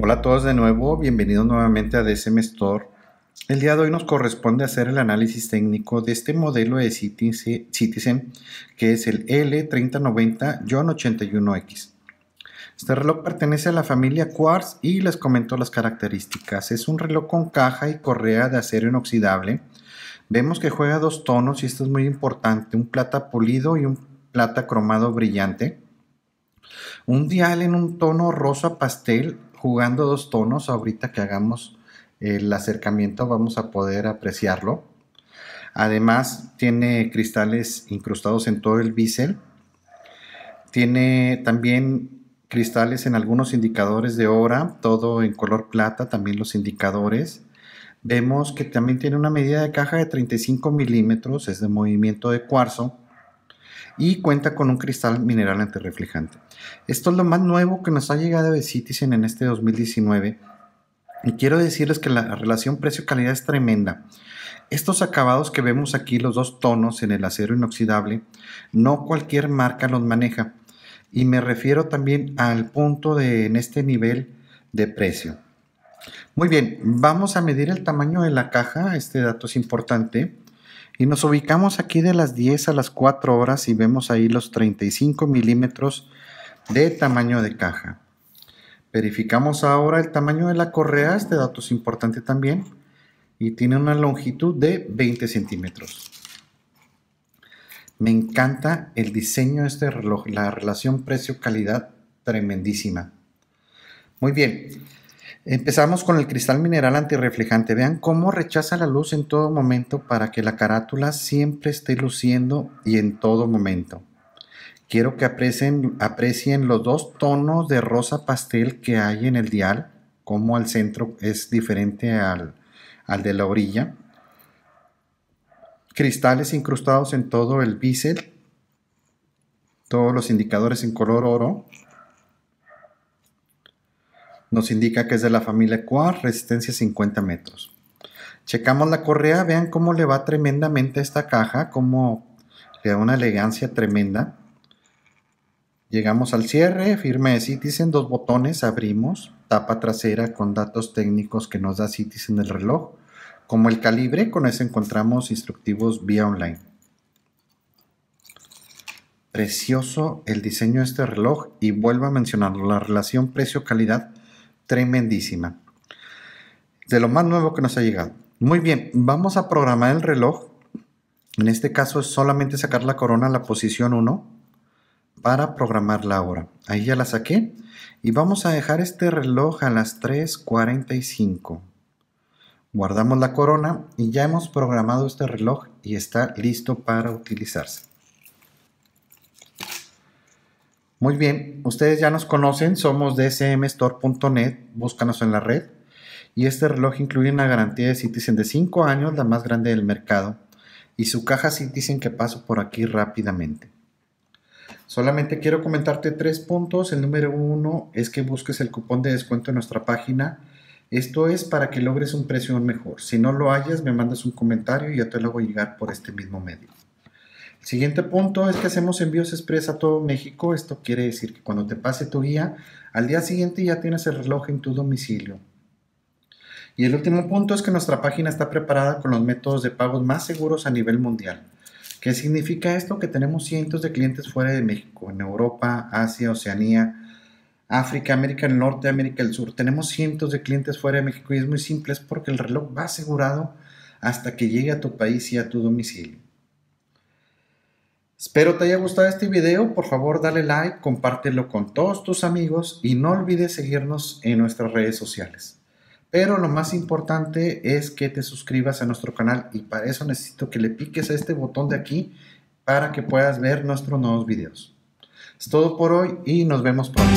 Hola a todos de nuevo, bienvenidos nuevamente a DSM Store. El día de hoy nos corresponde hacer el análisis técnico de este modelo de Citizen que es el L3090-81X. John Este reloj pertenece a la familia Quartz y les comento las características. Es un reloj con caja y correa de acero inoxidable. Vemos que juega dos tonos y esto es muy importante, un plata pulido y un plata cromado brillante. Un dial en un tono rosa pastel jugando dos tonos, ahorita que hagamos el acercamiento vamos a poder apreciarlo. Además tiene cristales incrustados en todo el bisel. Tiene también cristales en algunos indicadores de hora, todo en color plata, también los indicadores. Vemos que también tiene una medida de caja de 35 milímetros, es de movimiento de cuarzo y cuenta con un cristal mineral antirreflejante. Esto es lo más nuevo que nos ha llegado de Citizen en este 2019 y quiero decirles que la relación precio-calidad es tremenda. Estos acabados que vemos aquí, los dos tonos en el acero inoxidable, no cualquier marca los maneja. Y me refiero también al punto de en este nivel de precio. Muy bien, vamos a medir el tamaño de la caja, este dato es importante. Y nos ubicamos aquí de las 10 a las 4 horas y vemos ahí los 35 milímetros de tamaño de caja. Verificamos ahora el tamaño de la correa, este dato es importante también, y tiene una longitud de 20 centímetros. Me encanta el diseño de este reloj, la relación precio-calidad tremendísima. Muy bien, Empezamos con el cristal mineral antirreflejante. Vean cómo rechaza la luz en todo momento para que la carátula siempre esté luciendo y en todo momento. Quiero que aprecien, aprecien los dos tonos de rosa pastel que hay en el dial, como el centro es diferente al, al de la orilla. Cristales incrustados en todo el bisel. Todos los indicadores en color oro nos indica que es de la familia Quar, resistencia 50 metros. Checamos la correa, vean cómo le va tremendamente esta caja, cómo le da una elegancia tremenda. Llegamos al cierre, firme de Citizen, dos botones, abrimos, tapa trasera con datos técnicos que nos da Citizen el reloj, como el calibre, con eso encontramos instructivos vía online. Precioso el diseño de este reloj y vuelvo a mencionar la relación precio-calidad tremendísima. De lo más nuevo que nos ha llegado. Muy bien, vamos a programar el reloj. En este caso es solamente sacar la corona a la posición 1 para programar la hora. Ahí ya la saqué. Y vamos a dejar este reloj a las 3.45. Guardamos la corona y ya hemos programado este reloj y está listo para utilizarse. Muy bien, ustedes ya nos conocen, somos dsmstore.net, búscanos en la red. Y este reloj incluye una garantía de Citizen de 5 años, la más grande del mercado, y su caja Citizen que paso por aquí rápidamente. Solamente quiero comentarte tres puntos. El número uno es que busques el cupón de descuento en nuestra página. Esto es para que logres un precio mejor. Si no lo hayas, me mandas un comentario y yo te lo voy a llegar por este mismo medio. El siguiente punto es que hacemos envíos expresa a todo México. Esto quiere decir que cuando te pase tu guía, al día siguiente ya tienes el reloj en tu domicilio. Y el último punto es que nuestra página está preparada con los métodos de pagos más seguros a nivel mundial. ¿Qué significa esto? Que tenemos cientos de clientes fuera de México, en Europa, Asia, Oceanía, África, América del Norte, América del Sur. Tenemos cientos de clientes fuera de México y es muy simple, es porque el reloj va asegurado hasta que llegue a tu país y a tu domicilio. Espero te haya gustado este video, por favor dale like, compártelo con todos tus amigos y no olvides seguirnos en nuestras redes sociales. Pero lo más importante es que te suscribas a nuestro canal y para eso necesito que le piques a este botón de aquí para que puedas ver nuestros nuevos videos. Es todo por hoy y nos vemos pronto.